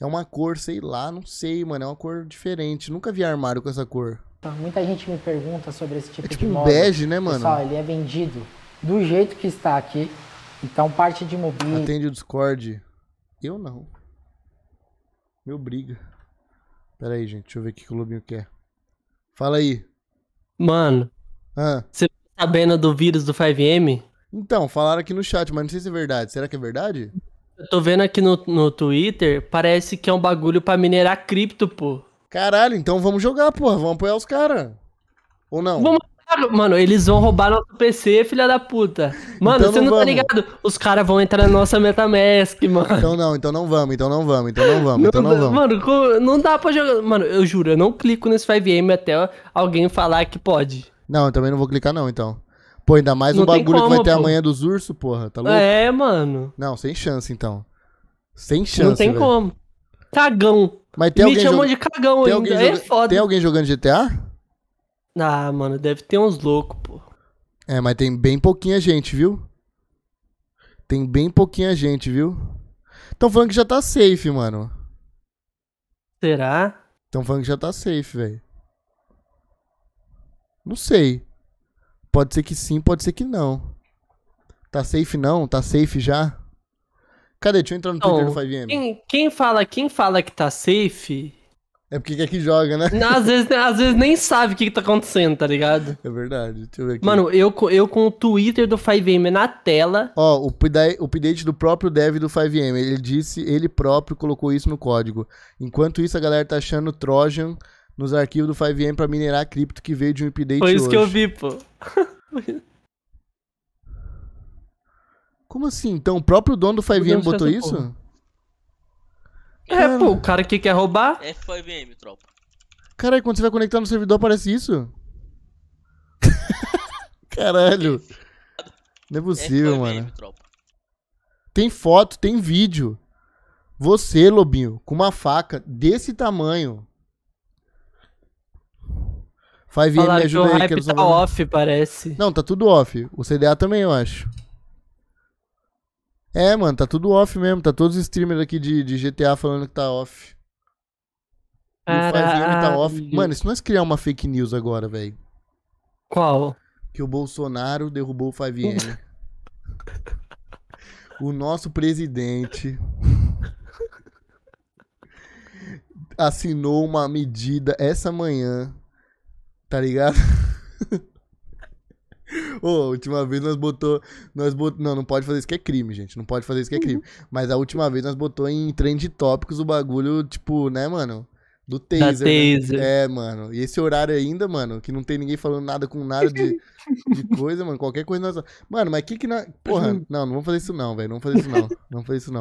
É uma cor, sei lá, não sei, mano. É uma cor diferente. Nunca vi armário com essa cor. Tá, muita gente me pergunta sobre esse tipo, é tipo de um bege, né, mano? Pessoal, ele é vendido do jeito que está aqui. Então, parte de mobília... Atende o Discord. Eu não. Me obriga. Pera aí, gente. Deixa eu ver o que o Lobinho quer. Fala aí. Mano. Ah. Você tá sabendo do vírus do 5M? Então, falaram aqui no chat, mas não sei se é verdade. Será que é verdade? Eu tô vendo aqui no, no Twitter, parece que é um bagulho pra minerar cripto, pô. Caralho, então vamos jogar, pô? Vamos apoiar os caras. Ou não? Vamos Mano, eles vão roubar nosso PC, filha da puta. Mano, então você não, não tá ligado? Os caras vão entrar na nossa Metamask, mano. Então não, então não vamos, então não vamos, então não vamos, então não vamos. Mano, não dá pra jogar. Mano, eu juro, eu não clico nesse 5M até alguém falar que pode. Não, eu também não vou clicar, não, então. Pô, ainda mais não um bagulho como, que vai ter pô. amanhã dos ursos, porra, tá louco? É, mano. Não, sem chance, então. Sem chance, Não tem véio. como. Cagão. Mas tem Me alguém chamam joga... de cagão tem ainda, é foda. Tem alguém jogando GTA? Ah, mano, deve ter uns loucos, pô. É, mas tem bem pouquinha gente, viu? Tem bem pouquinha gente, viu? Tão falando que já tá safe, mano. Será? Tão falando que já tá safe, velho. Não sei. Pode ser que sim, pode ser que não. Tá safe não? Tá safe já? Cadê? Deixa eu entrar no Twitter do 5M. Quem, quem, fala, quem fala que tá safe. É porque quer que joga, né? às, vezes, às vezes nem sabe o que, que tá acontecendo, tá ligado? É verdade. Deixa eu ver aqui. Mano, eu, eu com o Twitter do 5M na tela. Ó, o update do próprio dev do 5M. Ele disse, ele próprio colocou isso no código. Enquanto isso, a galera tá achando Trojan nos arquivos do 5M pra minerar a cripto que veio de um update Foi isso hoje. que eu vi, pô. Como assim? Então o próprio dono do 5M botou isso? Porra. É, Cara. pô, o cara que quer roubar. É 5M, tropa. Caralho, quando você vai conectar no servidor aparece isso? Caralho. Não é possível, F5M, é mano. Tropa. Tem foto, tem vídeo. Você, Lobinho, com uma faca desse tamanho, Five Falaram me ajuda que aí, o hype tá off, parece. Não, tá tudo off. O CDA também, eu acho. É, mano, tá tudo off mesmo. Tá todos os streamers aqui de, de GTA falando que tá off. Caralho. O 5 tá off. Mano, e é se nós criar uma fake news agora, velho? Qual? Que o Bolsonaro derrubou o 5 N. o nosso presidente assinou uma medida essa manhã Tá ligado? Ô, oh, última vez nós botou, nós botou, não, não pode fazer isso que é crime, gente, não pode fazer isso que é crime. Uhum. Mas a última vez nós botou em trend tópicos o bagulho, tipo, né, mano? Do taser. Da taser. Né? É, mano. E esse horário ainda, mano, que não tem ninguém falando nada com nada de, de coisa, mano. Qualquer coisa nós. Mano, mas que que na. Porra, uhum. não, não vamos fazer isso não, velho. Não vamos fazer isso não. Não vamos fazer isso não.